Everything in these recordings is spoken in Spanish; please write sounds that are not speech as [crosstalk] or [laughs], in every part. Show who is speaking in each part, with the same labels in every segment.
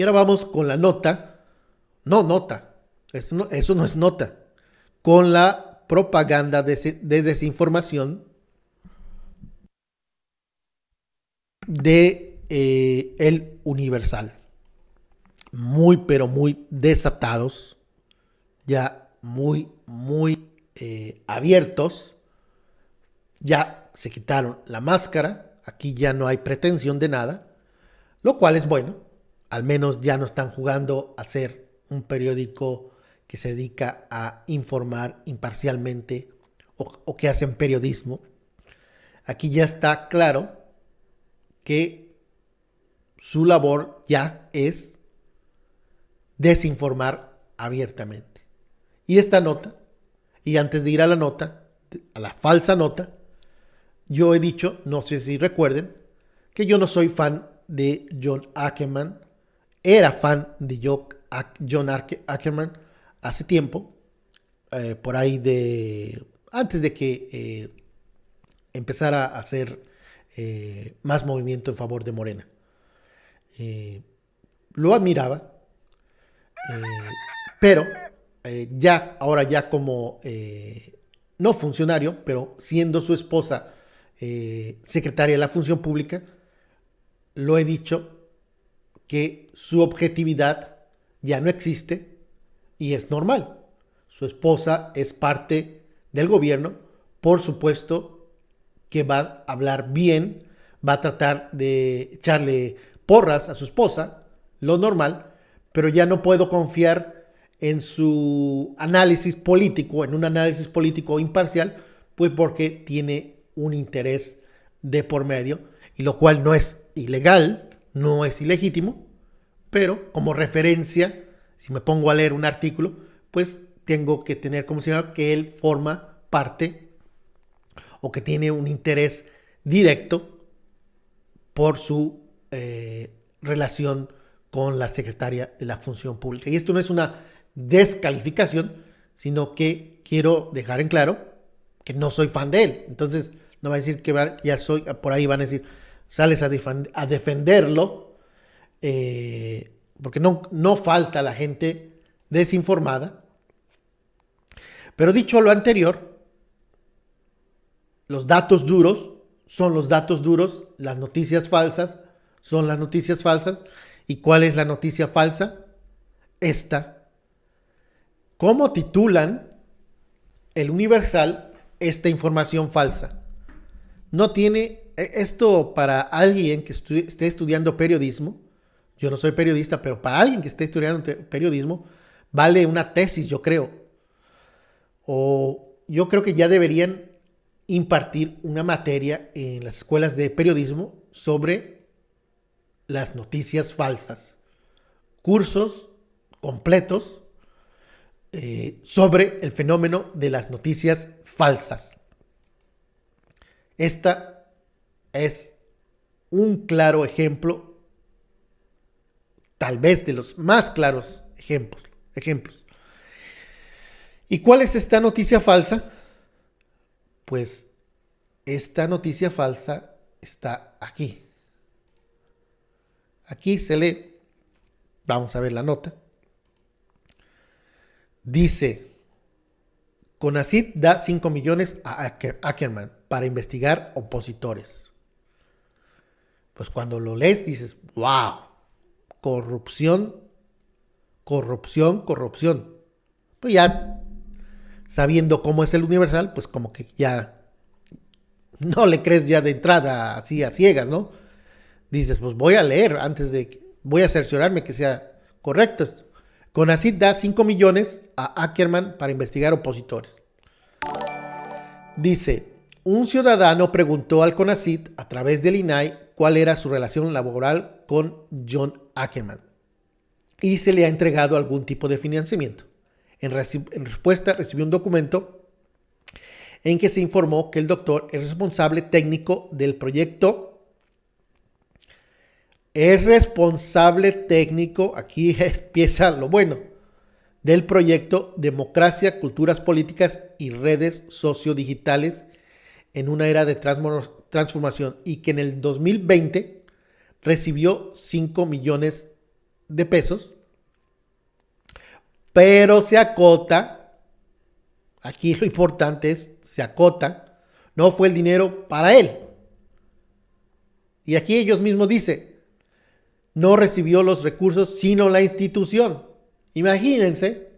Speaker 1: Y ahora vamos con la nota. No nota. Eso no, es nota. Con la propaganda de, desinformación de eh, El Universal. Muy, pero muy desatados. Ya muy, muy eh, abiertos. Ya se quitaron la máscara. Aquí ya no hay pretensión de nada. Lo cual es bueno al menos ya no están jugando a ser un periódico que se dedica a informar imparcialmente o, que hacen periodismo. Aquí ya está claro que su labor ya es desinformar abiertamente. Y esta nota, y antes de ir a la nota, a la falsa nota, yo he dicho, no sé si recuerden, que yo no soy fan de John Ackerman era fan de John Ackerman hace tiempo, eh, por ahí de antes de que eh, empezara a hacer eh, más movimiento en favor de Morena. lo admiraba, pero ya, ahora ya como, no funcionario, pero siendo su esposa secretaria de la función pública, lo he dicho, que su objetividad ya no existe y es normal. Su esposa es parte del gobierno, por supuesto que va a hablar bien, va a tratar de echarle porras a su esposa, lo normal, pero ya no puedo confiar en su análisis político, en un análisis político imparcial, pues porque tiene un interés de por medio, y lo cual no es ilegal, no es ilegítimo, pero como referencia, si me pongo a leer un artículo, pues tengo que tener como señal que él forma parte o que tiene un interés directo por su eh, relación con la secretaria de la función pública. Y esto no es una descalificación, sino que quiero dejar en claro que no soy fan de él. Entonces, no va a decir que ya soy, por ahí van a decir, sales a, defenderlo, eh, porque no, no falta la gente desinformada. Pero dicho lo anterior, los datos duros son los datos duros, las noticias falsas son las noticias falsas. ¿Y cuál es la noticia falsa? Esta. ¿Cómo titulan el Universal esta información falsa? No tiene e, esto para alguien que esté estudiando periodismo, yo no soy periodista, pero para alguien que esté estudiando periodismo, vale una tesis, yo creo. O yo creo que ya deberían impartir una materia en las escuelas de periodismo sobre las noticias falsas. Cursos completos eh, sobre el fenómeno de las noticias falsas. Esta es un claro ejemplo, tal vez de los más claros ejemplos. ¿Y cuál es esta noticia falsa? Pues esta noticia falsa está aquí. Aquí se lee, vamos a ver la nota. Dice, Conacid da 5 millones a Ackerman para investigar opositores pues cuando lo lees dices, wow, corrupción, corrupción, corrupción. Pues ya, sabiendo cómo es el universal, pues como que ya no le crees ya de entrada así a ciegas, ¿no? Dices, pues voy a leer antes de, voy a cerciorarme que sea correcto. Conacid da 5 millones a Ackerman para investigar opositores. Dice, un ciudadano preguntó al Conacid a través del INAI cuál era su relación laboral con John Ackerman y se le ha entregado algún tipo de financiamiento. En, respuesta recibió un documento en que se informó que el doctor es responsable técnico del proyecto. Es responsable técnico, aquí [laughs] empieza lo bueno, del proyecto Democracia, Culturas Políticas y Redes Sociodigitales en una era de transformación y que en el 2020 recibió 5 millones de pesos, pero se acota, aquí lo importante es, se acota, no fue el dinero para él. Y aquí ellos mismos dicen, no recibió los recursos sino la institución. Imagínense,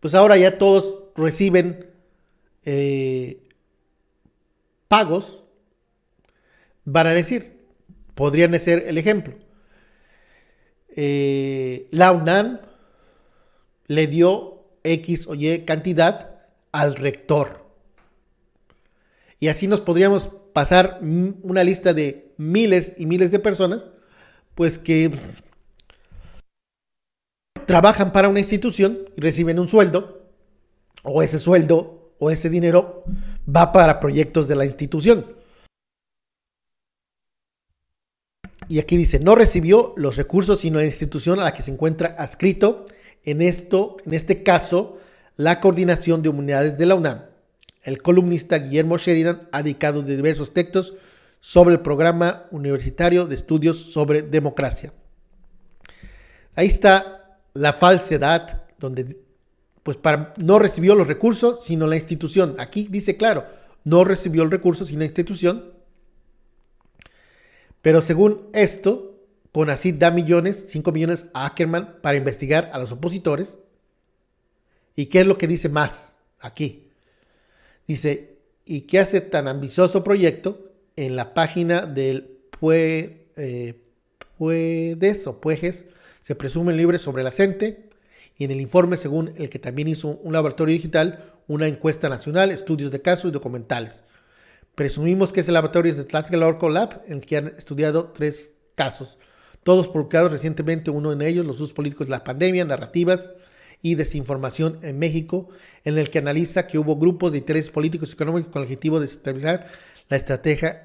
Speaker 1: pues ahora ya todos reciben eh, pagos van a decir. Podrían ser el ejemplo. Eh, la UNAM le dio X o Y cantidad al rector. Y así nos podríamos pasar una lista de miles y miles de personas, pues que trabajan para una institución y reciben un sueldo, o ese sueldo o ese dinero va para proyectos de la institución. Y aquí dice, no recibió los recursos sino la institución a la que se encuentra adscrito, en, esto, en este caso, la coordinación de humanidades de la UNAM. El columnista Guillermo Sheridan ha dedicado diversos textos sobre el programa universitario de estudios sobre democracia. Ahí está la falsedad, donde pues para, no recibió los recursos sino la institución. Aquí dice claro, no recibió el recurso sino la institución pero según esto, Conacyt da millones, 5 millones a Ackerman para investigar a los opositores. ¿Y qué es lo que dice más aquí? Dice, ¿y qué hace tan ambicioso proyecto en la página del pue, eh, Puedes o Puejes? Se presume libre sobre la gente y en el informe, según el que también hizo un laboratorio digital, una encuesta nacional, estudios de casos y documentales. Presumimos que es el laboratorio de Tlaxcala Lab, en el que han estudiado tres casos, todos publicados recientemente, uno en ellos, los usos políticos de la pandemia, narrativas y desinformación en México, en el que analiza que hubo grupos de intereses políticos y económicos con el objetivo de estabilizar la estrategia,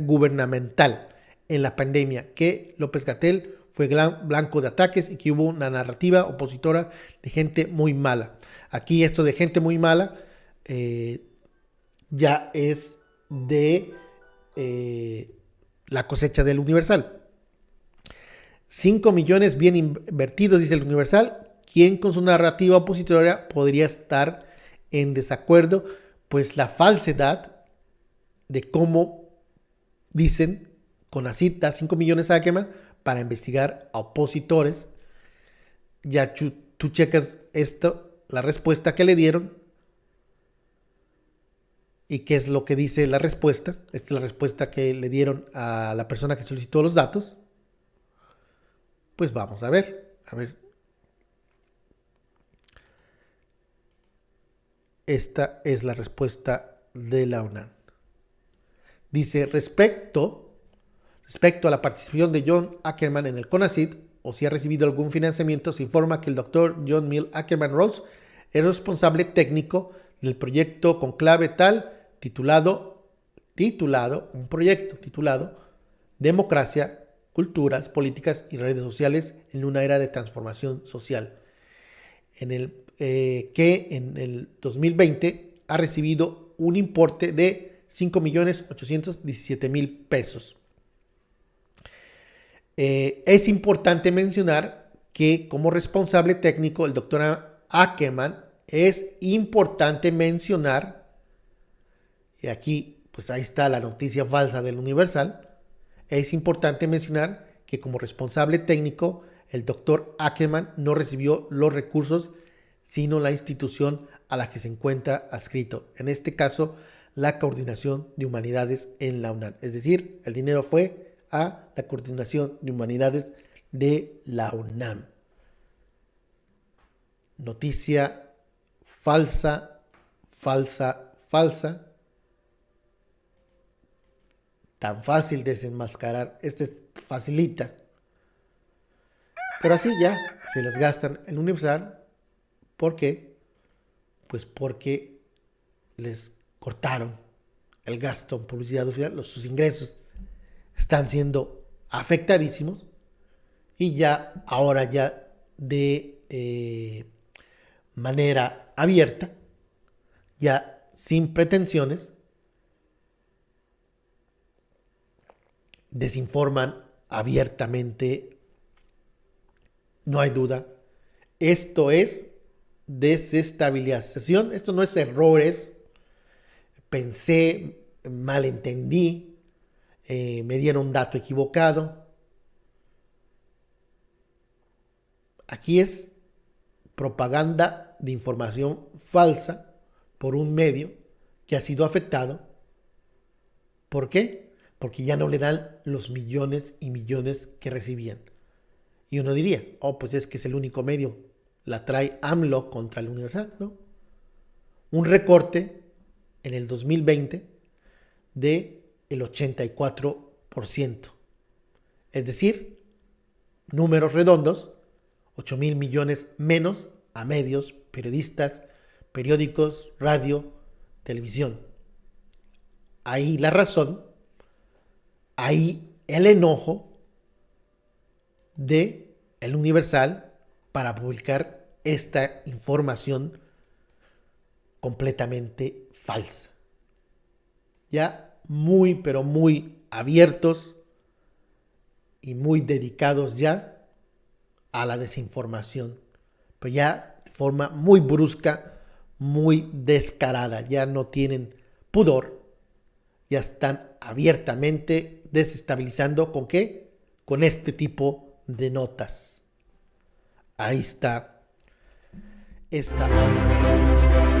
Speaker 1: gubernamental en la pandemia, que López Gatel fue blanco de ataques y que hubo una narrativa opositora de gente muy mala. Aquí esto de gente muy mala, eh, ya es de eh, la cosecha del Universal. 5 millones bien invertidos, dice el Universal, ¿Quién con su narrativa opositora podría estar en desacuerdo, pues la falsedad de cómo dicen con la cita 5 millones a quema para investigar a opositores. Ya tú checas esto, la respuesta que le dieron ¿Y qué es lo que dice la respuesta? Esta es la respuesta que le dieron a la persona que solicitó los datos. Pues vamos a ver. A ver. Esta es la respuesta de la UNAM. Dice, respecto, respecto a la participación de John Ackerman en el CONACID, o si ha recibido algún financiamiento, se informa que el doctor John Mill Ackerman Rose es responsable técnico el proyecto con clave tal titulado, titulado, un proyecto titulado Democracia, Culturas, Políticas y Redes Sociales en una era de transformación social, en el, eh, que en el 2020 ha recibido un importe de 5.817.000 pesos. Eh, es importante mencionar que como responsable técnico el doctor Ackerman es importante mencionar, y aquí pues ahí está la noticia falsa del Universal, es importante mencionar que como responsable técnico, el doctor Ackerman no recibió los recursos, sino la institución a la que se encuentra adscrito, en este caso, la Coordinación de Humanidades en la UNAM. Es decir, el dinero fue a la Coordinación de Humanidades de la UNAM. Noticia falsa, falsa, falsa. Tan fácil desenmascarar. Este es facilita. Pero así ya se las gastan en Universal. ¿Por qué? Pues porque les cortaron el gasto en publicidad oficial, los, sus ingresos están siendo afectadísimos y ya ahora ya de eh, manera abierta, ya sin pretensiones, desinforman abiertamente, no hay duda. Esto es desestabilización, esto no es errores, pensé, malentendí, eh, me dieron un dato equivocado. Aquí es propaganda de información falsa por un medio que ha sido afectado. ¿Por qué? Porque ya no le dan los millones y millones que recibían. Y uno diría, oh, pues es que es el único medio. La trae AMLO contra el Universal, ¿no? Un recorte en el 2020 de el 84%. Es decir, números redondos, 8 mil millones menos a medios periodistas, periódicos, radio, televisión. Ahí la razón, ahí el enojo de el Universal para publicar esta información completamente falsa. Ya muy, pero muy abiertos y muy dedicados ya a la desinformación. Pero ya forma muy brusca, muy descarada. Ya no tienen pudor, ya están abiertamente desestabilizando con qué? Con este tipo de notas. Ahí está. Esta.